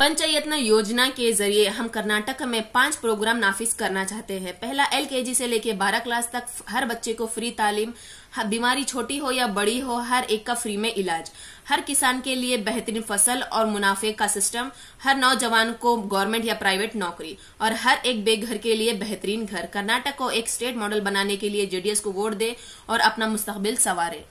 पंचायत योजना के जरिए हम कर्नाटक में पांच प्रोग्राम नाफिज करना चाहते हैं पहला एलकेजी से लेकर बारह क्लास तक हर बच्चे को फ्री तालीम बीमारी छोटी हो या बड़ी हो हर एक का फ्री में इलाज हर किसान के लिए बेहतरीन फसल और मुनाफे का सिस्टम हर नौजवान को गवर्नमेंट या प्राइवेट नौकरी और हर एक बेघर के लिए बेहतरीन घर कर्नाटक को एक स्टेट मॉडल बनाने के लिए जेडीएस को वोट दे और अपना मुस्तबिल सवारे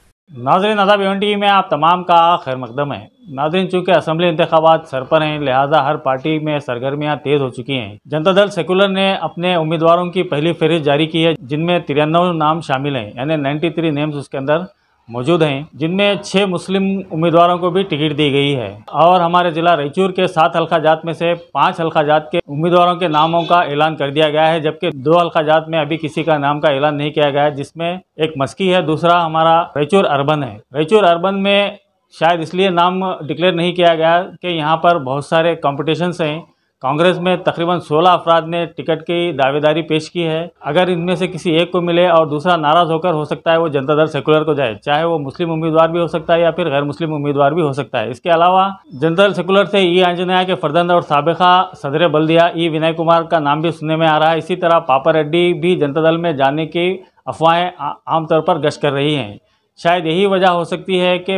नाजरन आदाब एवं टी में आप तमाम का खैर मकदम है नाजरन चूँकि असम्बली इंतबात सर पर हैं लिहाजा हर पार्टी में सरगर्मियाँ तेज़ हो चुकी हैं जनता दल सेकुलर ने अपने उम्मीदवारों की पहली फहरिस्त जारी की है जिनमें तिरानवे नाम शामिल हैं यानी नाइन्टी थ्री नेम्स उसके अंदर मौजूद हैं जिनमें छः मुस्लिम उम्मीदवारों को भी टिकट दी गई है और हमारे जिला रायचूर के सात हल्का जात में से पाँच हल्का जात के उम्मीदवारों के नामों का ऐलान कर दिया गया है जबकि दो हल्का जात में अभी किसी का नाम का ऐलान नहीं किया गया है जिसमें एक मस्की है दूसरा हमारा रायचूर अर्बन है रायचूर अर्बन में शायद इसलिए नाम डिक्लेयर नहीं किया गया कि यहाँ पर बहुत सारे कॉम्पिटिशन्स हैं कांग्रेस में तकरीबन 16 अफराद ने टिकट की दावेदारी पेश की है अगर इनमें से किसी एक को मिले और दूसरा नाराज़ होकर हो सकता है वो जनता दल सेकुलर को जाए चाहे वो मुस्लिम उम्मीदवार भी हो सकता है या फिर गैर मुस्लिम उम्मीदवार भी हो सकता है इसके अलावा जनता दल सेकुलर से ई आंजनाया के फर्दंद और सबका सदर बल्दिया ई विनय कुमार का नाम भी सुनने में आ रहा है इसी तरह पापा रेड्डी भी जनता दल में जाने की अफवाहें आमतौर पर गश्त कर रही हैं शायद यही वजह हो सकती है कि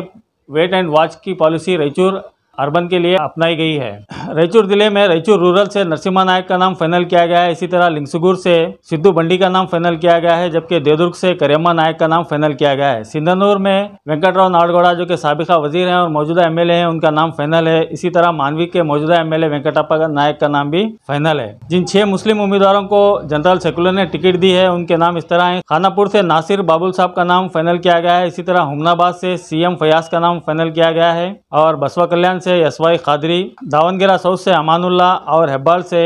वेट एंड वॉच की पॉलिसी रईचूर अर्बन के लिए अपनाई गई है रायचूर जिले में रायचूर रूरल से नरसिम्हा नायक का नाम फाइनल किया गया है इसी तरह लिंगसुगुर से सिद्धू बंडी का नाम फाइनल किया गया है जबकि देवदुर्ग से करेमा नायक का नाम फाइनल किया गया है सिंधनूर में वेंकटराव नाड़गौड़ा जो कि सबका वजीर हैं और मौजूदा एमएलए हैं उनका नाम फाइनल है इसी तरह मानवी के मौजूदा एमएलए वेंकटप्पा नायक का नाम भी फाइनल है जिन छह मुस्लिम उम्मीदवारों को जनरल सेकुलर ने टिकट दी है उनके नाम इस तरह है खानापुर से नासिर बाबुल साहब का नाम फाइनल किया गया है इसी तरह हुमनाबाद से सीएम फयाज का नाम फाइनल किया गया है और बसवा कल्याण से यसवाई खादरी दावनगेरा अब्बास सऊद से अमानुल्ला और हेब्बाल से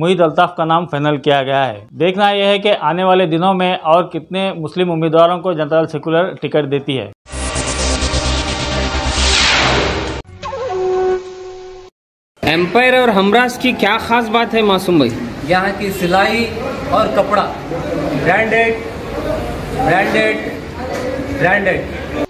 मुहीद अल्ताफ़ का नाम फाइनल किया गया है देखना यह है कि आने वाले दिनों में और कितने मुस्लिम उम्मीदवारों को जनता दल सेकुलर टिकट देती है एम्पायर और हमराज की क्या खास बात है मासूम भाई यहाँ की सिलाई और कपड़ा ब्रांडेड ब्रांडेड ब्रांडेड